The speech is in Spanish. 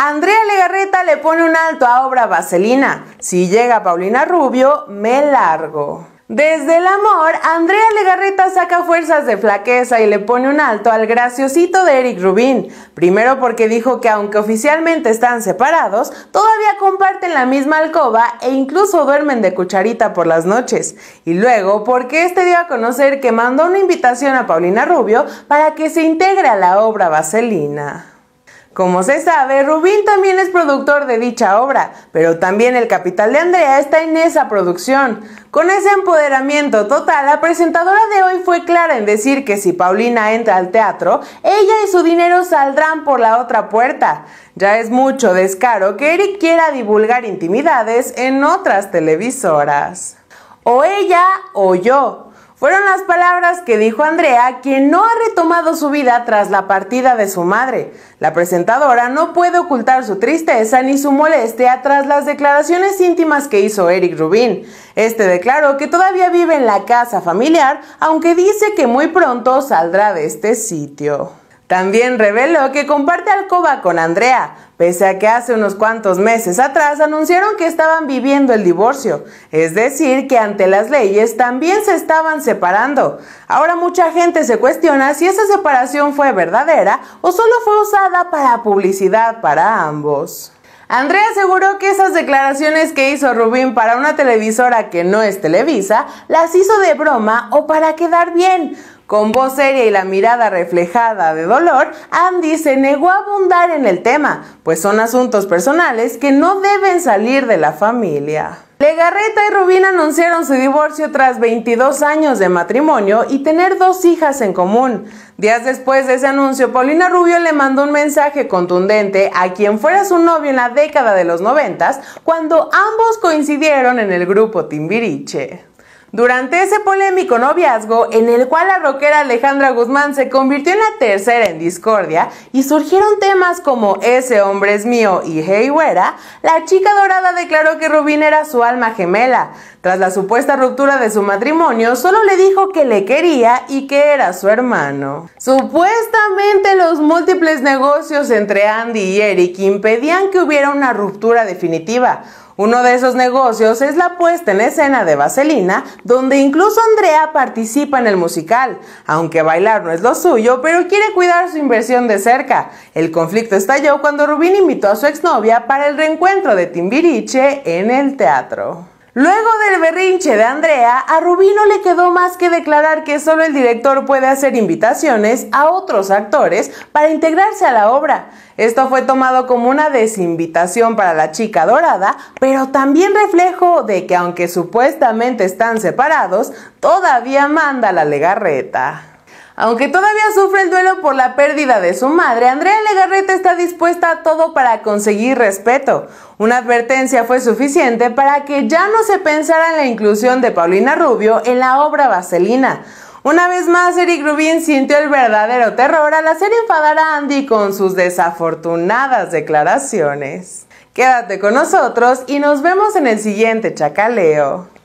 Andrea Legarreta le pone un alto a obra vaselina. Si llega Paulina Rubio, me largo. Desde el amor, Andrea Legarreta saca fuerzas de flaqueza y le pone un alto al graciosito de Eric Rubin. Primero porque dijo que aunque oficialmente están separados, todavía comparten la misma alcoba e incluso duermen de cucharita por las noches. Y luego porque este dio a conocer que mandó una invitación a Paulina Rubio para que se integre a la obra Vaselina. Como se sabe, Rubín también es productor de dicha obra, pero también el capital de Andrea está en esa producción. Con ese empoderamiento total, la presentadora de hoy fue clara en decir que si Paulina entra al teatro, ella y su dinero saldrán por la otra puerta. Ya es mucho descaro que Eric quiera divulgar intimidades en otras televisoras. O ella o yo, fueron las palabras que dijo Andrea, quien no ha retomado su vida tras la partida de su madre. La presentadora no puede ocultar su tristeza ni su molestia tras las declaraciones íntimas que hizo Eric Rubin. Este declaró que todavía vive en la casa familiar, aunque dice que muy pronto saldrá de este sitio. También reveló que comparte alcoba con Andrea, pese a que hace unos cuantos meses atrás anunciaron que estaban viviendo el divorcio, es decir, que ante las leyes también se estaban separando. Ahora mucha gente se cuestiona si esa separación fue verdadera o solo fue usada para publicidad para ambos. Andrea aseguró que esas declaraciones que hizo Rubín para una televisora que no es Televisa las hizo de broma o para quedar bien. Con voz seria y la mirada reflejada de dolor, Andy se negó a abundar en el tema, pues son asuntos personales que no deben salir de la familia. Legarreta y Rubín anunciaron su divorcio tras 22 años de matrimonio y tener dos hijas en común. Días después de ese anuncio, Paulina Rubio le mandó un mensaje contundente a quien fuera su novio en la década de los 90 cuando ambos coincidieron en el grupo Timbiriche. Durante ese polémico noviazgo, en el cual la rockera Alejandra Guzmán se convirtió en la tercera en discordia y surgieron temas como Ese hombre es mío y Hey Wera, la chica dorada declaró que Rubín era su alma gemela. Tras la supuesta ruptura de su matrimonio, solo le dijo que le quería y que era su hermano. Supuestamente los múltiples negocios entre Andy y Eric impedían que hubiera una ruptura definitiva. Uno de esos negocios es la puesta en escena de Vaselina, donde incluso Andrea participa en el musical, aunque bailar no es lo suyo, pero quiere cuidar su inversión de cerca. El conflicto estalló cuando Rubín invitó a su exnovia para el reencuentro de Timbiriche en el teatro. Luego del berrinche de Andrea, a Rubí no le quedó más que declarar que solo el director puede hacer invitaciones a otros actores para integrarse a la obra. Esto fue tomado como una desinvitación para la chica dorada, pero también reflejo de que aunque supuestamente están separados, todavía manda la legarreta. Aunque todavía sufre el duelo por la pérdida de su madre, Andrea Legarreta está dispuesta a todo para conseguir respeto. Una advertencia fue suficiente para que ya no se pensara en la inclusión de Paulina Rubio en la obra Vaselina. Una vez más, Eric Rubin sintió el verdadero terror al hacer enfadar a Andy con sus desafortunadas declaraciones. Quédate con nosotros y nos vemos en el siguiente chacaleo.